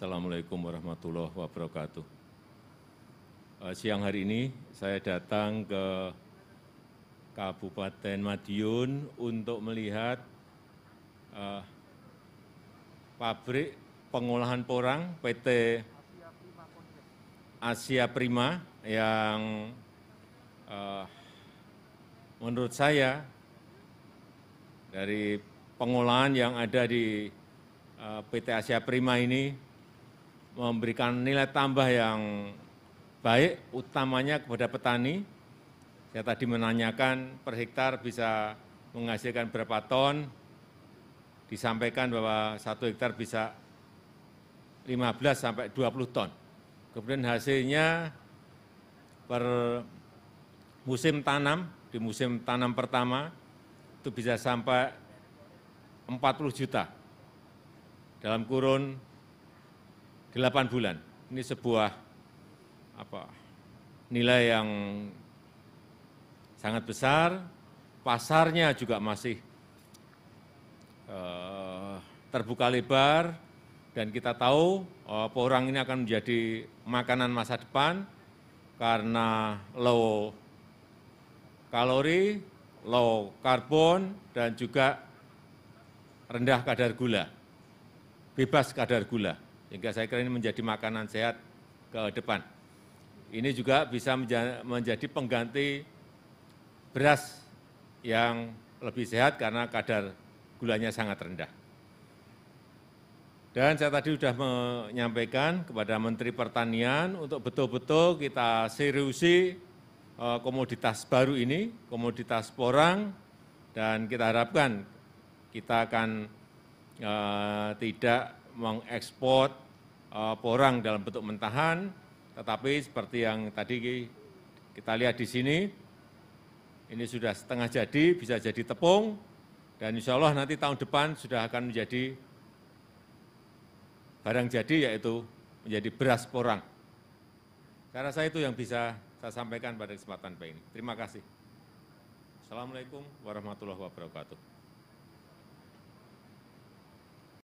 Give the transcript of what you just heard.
Assalamu'alaikum warahmatullahi wabarakatuh. Eh, siang hari ini saya datang ke Kabupaten Madiun untuk melihat eh, pabrik pengolahan porang PT Asia Prima yang eh, menurut saya dari pengolahan yang ada di PT Asia Prima ini memberikan nilai tambah yang baik, utamanya kepada petani. Saya tadi menanyakan per hektar bisa menghasilkan berapa ton, disampaikan bahwa satu hektar bisa 15 sampai 20 ton. Kemudian hasilnya per musim tanam, di musim tanam pertama itu bisa sampai 40 juta dalam kurun delapan bulan. Ini sebuah nilai yang sangat besar, pasarnya juga masih eh, terbuka lebar, dan kita tahu eh, porang ini akan menjadi makanan masa depan karena low kalori, low karbon, dan juga rendah kadar gula, bebas kadar gula sehingga saya kira ini menjadi makanan sehat ke depan. Ini juga bisa menjadi pengganti beras yang lebih sehat karena kadar gulanya sangat rendah. Dan saya tadi sudah menyampaikan kepada Menteri Pertanian untuk betul-betul kita seriusi eh, komoditas baru ini, komoditas porang, dan kita harapkan kita akan eh, tidak mengekspor porang eh, dalam bentuk mentahan, tetapi seperti yang tadi kita lihat di sini, ini sudah setengah jadi, bisa jadi tepung, dan insya Allah nanti tahun depan sudah akan menjadi barang jadi, yaitu menjadi beras porang. Saya rasa itu yang bisa saya sampaikan pada kesempatan ini. Terima kasih. Assalamualaikum warahmatullahi wabarakatuh.